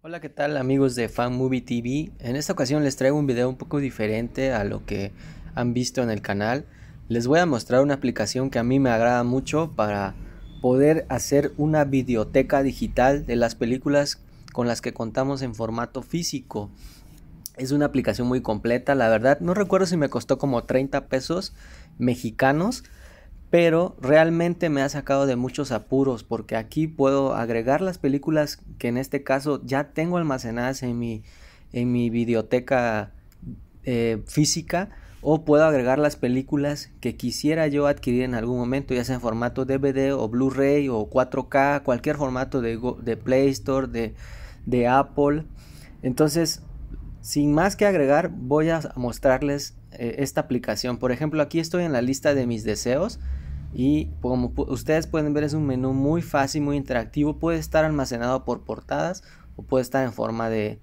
Hola, ¿qué tal amigos de Fan Movie TV? En esta ocasión les traigo un video un poco diferente a lo que han visto en el canal. Les voy a mostrar una aplicación que a mí me agrada mucho para poder hacer una biblioteca digital de las películas con las que contamos en formato físico. Es una aplicación muy completa, la verdad. No recuerdo si me costó como 30 pesos mexicanos pero realmente me ha sacado de muchos apuros porque aquí puedo agregar las películas que en este caso ya tengo almacenadas en mi, en mi videoteca eh, física o puedo agregar las películas que quisiera yo adquirir en algún momento, ya sea en formato DVD o Blu-ray o 4K, cualquier formato de, Play Store, de, de Apple. Entonces sin más que agregar, voy a mostrarles eh, esta aplicación. Por ejemplo, aquí estoy en la lista de mis deseos y como ustedes pueden ver es un menú muy fácil, muy interactivo. Puede estar almacenado por portadas o puede estar en forma de,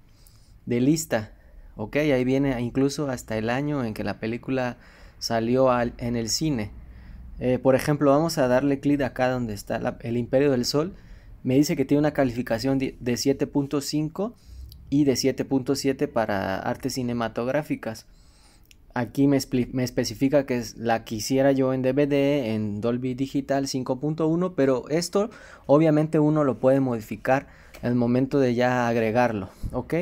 lista. Ok, ahí viene incluso hasta el año en que la película salió en el cine. Eh, por ejemplo, vamos a darle clic acá donde está el Imperio del Sol. Me dice que tiene una calificación de 7.5 y de 7.7 para artes cinematográficas. Aquí me, me, especifica que es la quisiera yo en DVD, en Dolby Digital 5.1, pero esto obviamente uno lo puede modificar el momento de ya agregarlo, ¿ok?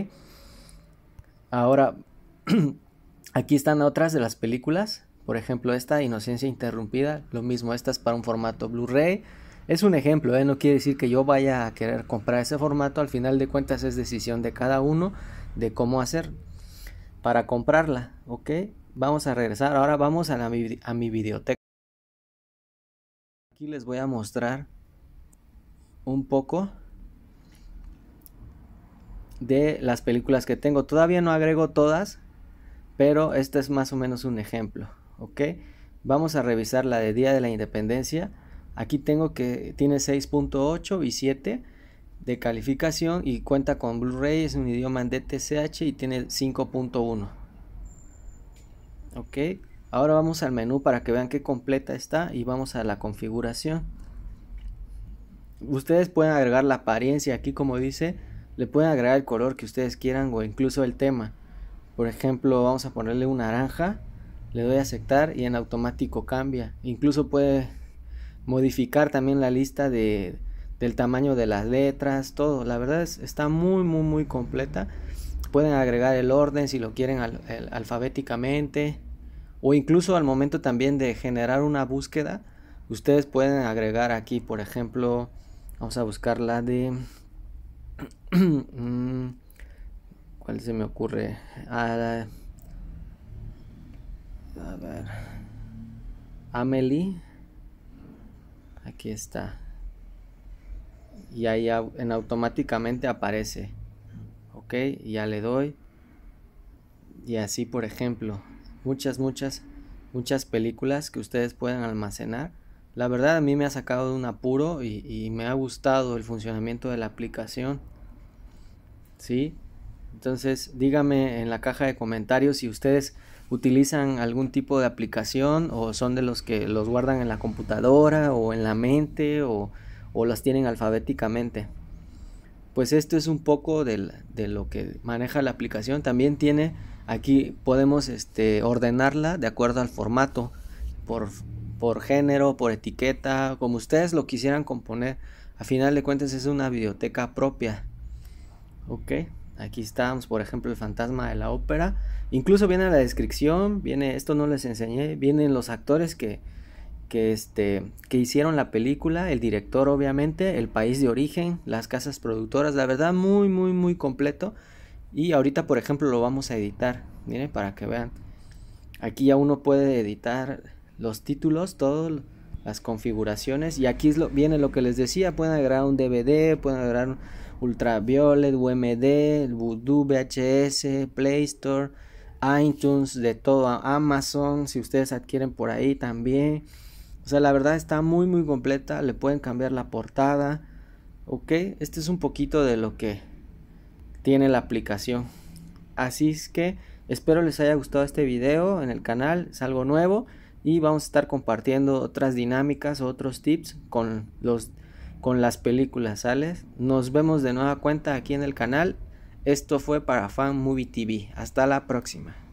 Ahora, aquí están otras de las películas, por ejemplo esta, Inocencia Interrumpida, lo mismo, esta para un formato Blu-ray, es un ejemplo, ¿eh? no quiere decir que yo vaya a querer comprar ese formato, al final de cuentas es decisión de cada uno de cómo hacer para comprarla, ¿ok? Vamos a regresar, ahora vamos a, a mi videoteca. Aquí les voy a mostrar un poco de las películas que tengo. Todavía no agrego todas, pero este es más o menos un ejemplo, ¿ok? Vamos a revisar la de Día de la Independencia Aquí tengo que tiene 6.8 y 7 de calificación y cuenta con Blu-ray, es un idioma en DTCH y tiene 5.1. Ok, ahora vamos al menú para que vean qué completa está y vamos a la configuración. Ustedes pueden agregar la apariencia aquí como dice, le pueden agregar el color que ustedes quieran o incluso el tema. Por ejemplo, vamos a ponerle un naranja, le doy a aceptar y en automático cambia. Incluso puede modificar también la lista de, del tamaño de las letras, todo. La verdad es, está muy, muy, muy completa. Pueden agregar el orden si lo quieren alfabéticamente o incluso al momento también de generar una búsqueda. Ustedes pueden agregar aquí, por ejemplo, vamos a buscar la de... Mm, ¿Cuál se me ocurre? a ver. Amelie aquí está y ahí en automáticamente aparece ok ya le doy y así por ejemplo muchas muchas muchas películas que ustedes pueden almacenar la verdad a mí me ha sacado de un apuro y, y me ha gustado el funcionamiento de la aplicación sí entonces dígame en la caja de comentarios si ustedes utilizan algún tipo de aplicación o son de los que los guardan en la computadora o en la mente o, las tienen alfabéticamente. Pues esto es un poco del, de lo que maneja la aplicación. También tiene aquí podemos este, ordenarla de acuerdo al formato, por, por género, por etiqueta, como ustedes lo quisieran componer. A final de cuentas es una biblioteca propia. Aquí estamos, por ejemplo, el fantasma de la ópera. Incluso viene la descripción, viene, esto no les enseñé, vienen los actores que, que, este, que hicieron la película, el director obviamente, el país de origen, las casas productoras, la verdad muy, muy, muy completo. Y ahorita, por ejemplo, lo vamos a editar, miren, para que vean. Aquí ya uno puede editar los títulos, todas las configuraciones. Y aquí lo, viene lo que les decía, pueden agregar un DVD, pueden agregar... Un, Ultraviolet, UMD, Voodoo, VHS, Play Store, iTunes, de todo, Amazon, si ustedes adquieren por ahí también. O sea, la verdad está muy muy completa, le pueden cambiar la portada. Ok, este es un poquito de lo que tiene la aplicación. Así es que espero les haya gustado este video en el canal, es algo nuevo y vamos a estar compartiendo otras dinámicas, otros tips con los con las películas, ¿sales? Nos vemos de nueva cuenta aquí en el canal. Esto fue para Fan Movie TV. Hasta la próxima.